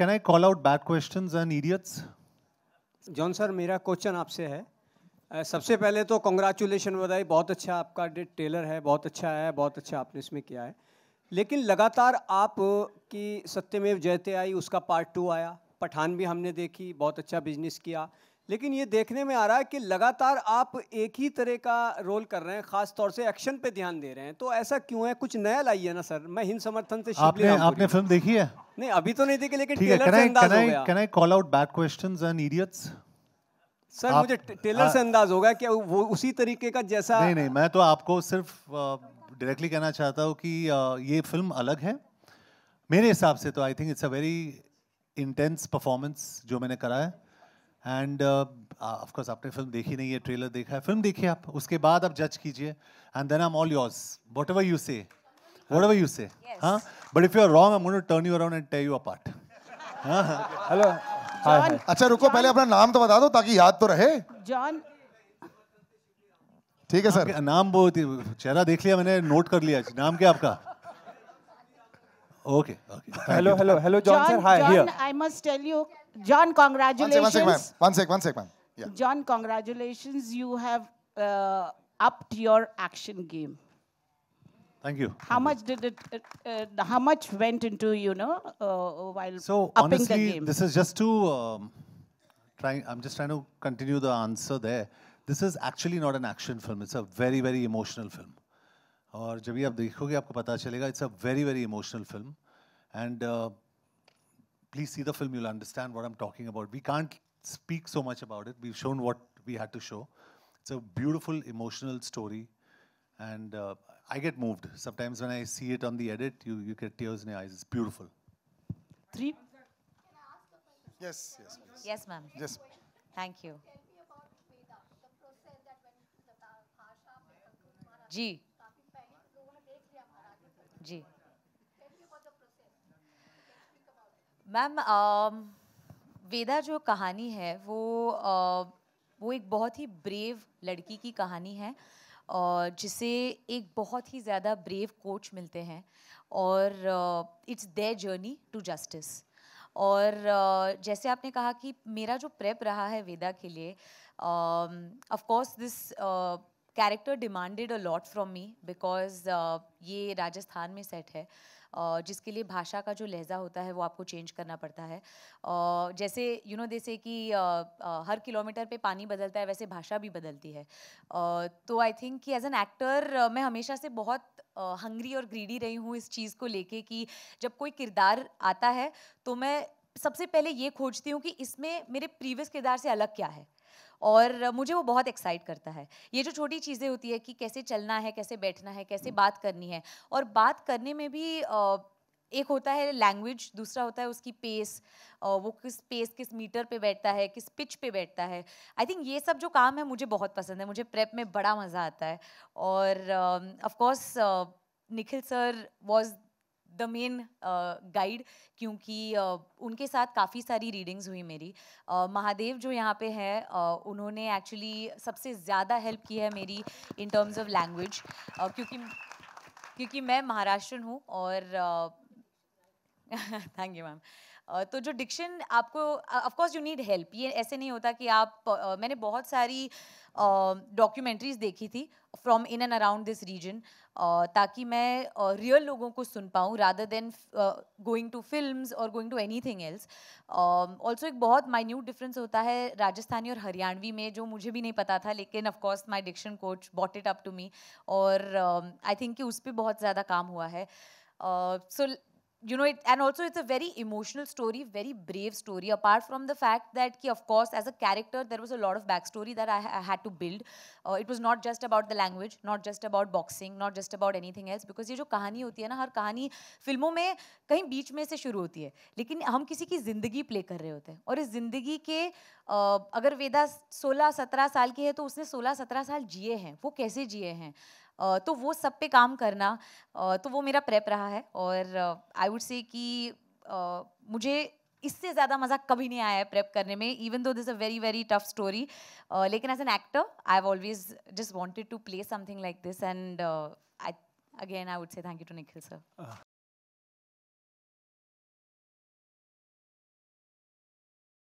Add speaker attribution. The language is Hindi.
Speaker 1: Can I call out bad question and idiots? John sir मेरा क्वेश्चन आपसे है सबसे पहले तो कॉन्ग्रेचुलेशन बधाई बहुत अच्छा आपका टेलर है बहुत अच्छा है बहुत अच्छा आपने इसमें किया है लेकिन लगातार आप की सत्यमेव जयते आई उसका पार्ट टू आया पठान भी हमने देखी बहुत अच्छा बिजनेस किया लेकिन ये देखने में आ रहा है कि लगातार आप एक ही तरह का रोल कर रहे हैं खास तौर से एक्शन पे ध्यान दे रहे हैं तो ऐसा क्यों है कुछ नया लाइए ना सर मैं हिंद समर्थन से आपने आपने फिल्म देखी है नहीं अभी तो नहीं थे लेकिन टेलर से अंदाज हो गया can I call out bad questions and idiots sir मुझे टेलर से हाँ। अंदाज होगा कि वो उसी तरीके का जैसा नहीं नहीं मैं तो आपको सिर्फ डायरेक्टली कहना चाहता हूँ कि ये फिल्म अलग है मेरे हिसाब से तो I think it's a very intense performance जो मैंने करा है एंड ऑफ कोर्स आपने फिल्म देखी नहीं है ट्रेलर देखा है फिल्म देखिए आप उसके बाद आप जज कीजिए and then I am all yours whatever you say whatever you say हाँ But if you're wrong, I'm going to turn you around and tear you apart. Hello. अच्छा रुको पहले अपना नाम तो बता दो ताकि याद तो रहे जॉन ठीक है सर नाम बहुत ही चेहरा देख लिया मैंने नोट कर लिया नाम क्या आपका okay hello hello hello John sir hi here
Speaker 2: I must tell you John congratulations one sec one sec ma'am John congratulations you have upped your action game Thank you. How much did it, uh, how much went into, you know, uh, while so upping honestly, the game? So honestly, this
Speaker 1: is just to, um, I'm just trying to continue the answer there. This is actually not an action film. It's a very, very emotional film. Or it's a very, very emotional film. And uh, please see the film, you'll understand what I'm talking about. We can't speak so much about it. We've shown what we had to show. It's a beautiful, emotional story. And uh, I get moved. Sometimes when I see it on the edit, you, you get tears in your eyes. It's beautiful.
Speaker 2: Three? Yes, yes, yes. Yes, ma'am. Yes. Thank you. जी जी मैम वेदा जो कहानी है वो आ, वो एक बहुत ही ब्रेव लड़की की कहानी है और जिसे एक बहुत ही ज़्यादा ब्रेव कोच मिलते हैं और it's the journey to justice और uh, जैसे आपने कहा कि मेरा जो प्रेप रहा है वेदा के लिए of course this character demanded a lot from me because ये राजस्थान में सेट है uh, जिसके लिए भाषा का जो लहजा होता है वो आपको चेंज करना पड़ता है uh, जैसे यू नो जैसे कि हर किलोमीटर पे पानी बदलता है वैसे भाषा भी बदलती है uh, तो आई थिंक कि एज एन एक्टर मैं हमेशा से बहुत हंग्री और ग्रीडी रही हूँ इस चीज़ को लेके कि जब कोई किरदार आता है तो मैं सबसे पहले ये खोजती हूँ कि इसमें मेरे प्रीवियस किरदार से अलग क्या है और मुझे वो बहुत एक्साइट करता है ये जो छोटी चीज़ें होती है कि कैसे चलना है कैसे बैठना है कैसे बात करनी है और बात करने में भी एक होता है लैंग्वेज दूसरा होता है उसकी पेस वो किस पेस किस मीटर पे बैठता है किस पिच पे बैठता है आई थिंक ये सब जो काम है मुझे बहुत पसंद है मुझे प्रेप में बड़ा मज़ा आता है और of course Nikhil sir was the main guide क्योंकि uh, उनके साथ काफ़ी सारी रीडिंग्स हुई मेरी uh, महादेव जो यहाँ पे है uh, उन्होंने एक्चुअली सबसे ज़्यादा हेल्प की है मेरी इन टर्म्स ऑफ लैंग्वेज क्योंकि क्योंकि मैं महाराष्ट्रन हूँ और थैंक यू मैम तो जो डिक्शन आपको of course you need help ये ऐसे नहीं होता कि आप uh, मैंने बहुत सारी डॉक्यूमेंट्रीज uh, देखी थी from in and around this region ताकि मैं रियल uh, लोगों को सुन पाऊँ rather than going to film और going to anything else also एक बहुत माइन्यूट डिफरेंस होता है राजस्थानी और हरियाणवी में जो मुझे भी नहीं पता था लेकिन of course my diction coach bought it up to me और आई uh, थिंक कि उस पर बहुत ज़्यादा काम हुआ है सो uh, so, you know, it, and also it's a very emotional story, very brave story. Apart from the fact that, ki, of course, as a character, there was a lot of backstory that I, I had to build. Uh, it was not just about the language, not just about boxing, not just about anything else. Because ye jo kahani hoti hai na har kahani filmon mein kahin beech mein se shuru hoti hai lekin hum kisi ki zindagi play kar rahe hote hain aur is zindagi ke uh, agar veda 16-17 saal ki hai to usne 16-17 saal jiye hain wo kaise jiye hain तो वो सब पे काम करना तो वो मेरा प्रेप रहा है और आई वुड से कि मुझे इससे ज़्यादा मज़ा कभी नहीं आया है प्रेप करने में even though this a very very tough story लेकिन as an actor I have always just wanted to play something like this and I again I would say thank you to Nikhil sir